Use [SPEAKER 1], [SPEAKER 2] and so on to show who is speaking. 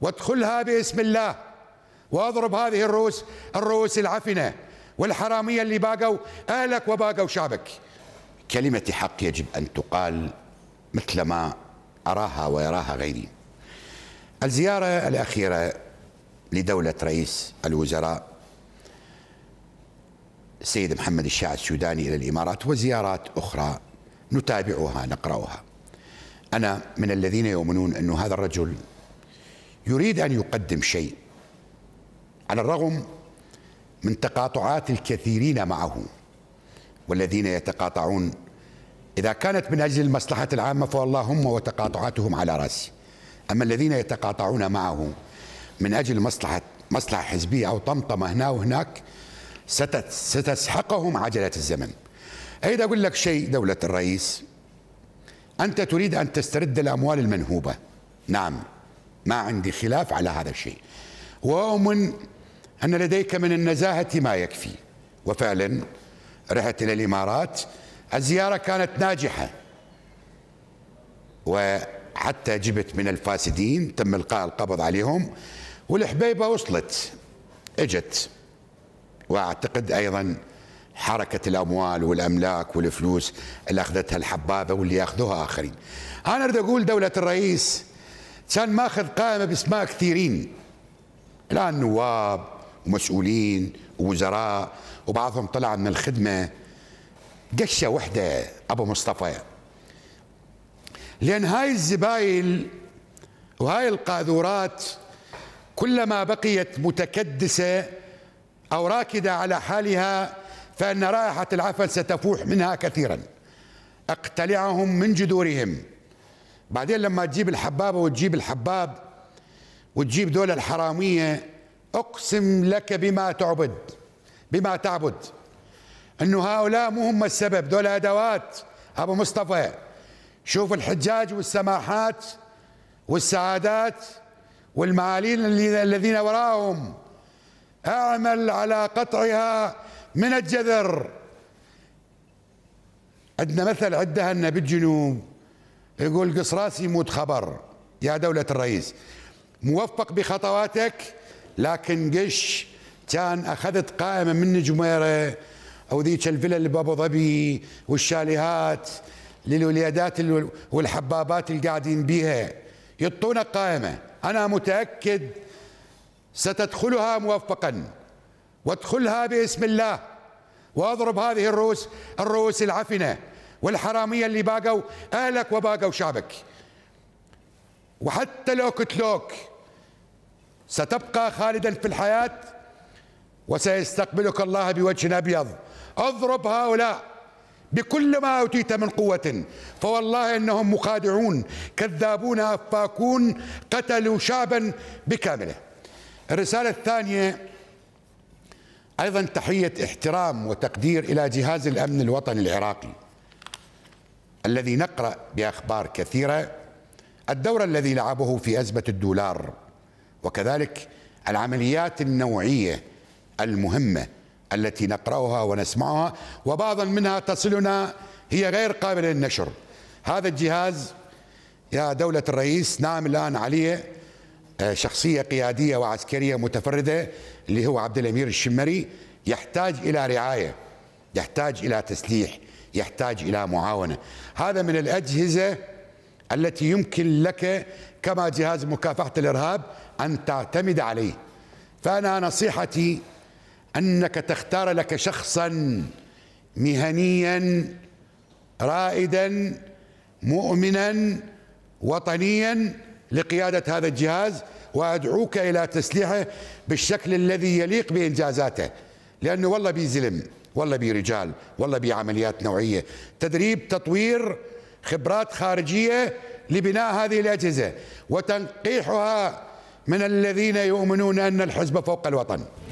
[SPEAKER 1] وادخلها باسم الله واضرب هذه الرؤوس الرؤوس العفنه والحراميه اللي باقوا اهلك وباقوا شعبك. كلمه حق يجب ان تقال مثل ما اراها ويراها غيري. الزياره الاخيره لدوله رئيس الوزراء السيد محمد الشاع السوداني الى الامارات وزيارات اخرى نتابعها نقراها. انا من الذين يؤمنون انه هذا الرجل يريد أن يقدم شيء على الرغم من تقاطعات الكثيرين معه والذين يتقاطعون إذا كانت من أجل المصلحة العامة فاللهم وتقاطعاتهم على رأسي أما الذين يتقاطعون معه من أجل مصلحة مصلحة حزبية أو طمطمة هنا وهناك ستسحقهم عجلة الزمن أريد أقول لك شيء دولة الرئيس أنت تريد أن تسترد الأموال المنهوبة نعم ما عندي خلاف على هذا الشيء وأؤمن أن لديك من النزاهة ما يكفي وفعلا رحت إلى الإمارات الزيارة كانت ناجحة وحتى جبت من الفاسدين تم إلقاء القبض عليهم والحبيبة وصلت اجت واعتقد ايضا حركه الاموال والاملاك والفلوس اللي اخذتها الحبابه واللي ياخذوها اخرين. انا اريد اقول دوله الرئيس كان ماخذ قائمه باسماء كثيرين الان نواب ومسؤولين ووزراء وبعضهم طلع من الخدمه قشه وحده ابو مصطفى لان هاي الزبايل وهاي القاذورات كلما بقيت متكدسه او راكده على حالها فان رائحه العفن ستفوح منها كثيرا اقتلعهم من جذورهم بعدين لما تجيب الحبابة وتجيب الحباب وتجيب دول الحرامية أقسم لك بما تعبد بما تعبد أنه هؤلاء مو هم السبب دول أدوات أبو مصطفى شوف الحجاج والسماحات والسعادات والمعالين الذين وراهم اعمل على قطعها من الجذر عندنا مثل عدها لنا بالجنوب يقول راسي يموت خبر يا دولة الرئيس موفق بخطواتك لكن قش كان أخذت قائمة من جميرة أو ذيك الفيلا اللي بأبو ظبي والشاليهات للوليادات والحبابات اللي قاعدين بيها يعطونك قائمة أنا متأكد ستدخلها موفقا وادخلها باسم الله واضرب هذه الرؤوس الرؤوس العفنه والحرامية اللي باقوا أهلك وباقوا شعبك وحتى لو قتلوك ستبقى خالدا في الحياة وسيستقبلك الله بوجه أبيض اضرب هؤلاء بكل ما أوتيت من قوة فوالله إنهم مخادعون كذابون أفاكون قتلوا شعبا بكامله الرسالة الثانية أيضا تحية احترام وتقدير إلى جهاز الأمن الوطني العراقي الذي نقرأ بأخبار كثيرة الدور الذي لعبه في أزمة الدولار وكذلك العمليات النوعية المهمة التي نقرأها ونسمعها وبعضا منها تصلنا هي غير قابلة للنشر هذا الجهاز يا دولة الرئيس نعم الآن عليه آه، شخصية قيادية وعسكرية متفردة اللي هو عبد الأمير الشمري يحتاج إلى رعاية يحتاج إلى تسليح يحتاج إلى معاونة هذا من الأجهزة التي يمكن لك كما جهاز مكافحة الإرهاب أن تعتمد عليه فأنا نصيحتي أنك تختار لك شخصا مهنيا رائدا مؤمنا وطنيا لقيادة هذا الجهاز وأدعوك إلى تسليحه بالشكل الذي يليق بإنجازاته لأنه والله بيزلم ولا برجال ولا بعمليات نوعية تدريب تطوير خبرات خارجية لبناء هذه الأجهزة وتنقيحها من الذين يؤمنون أن الحزب فوق الوطن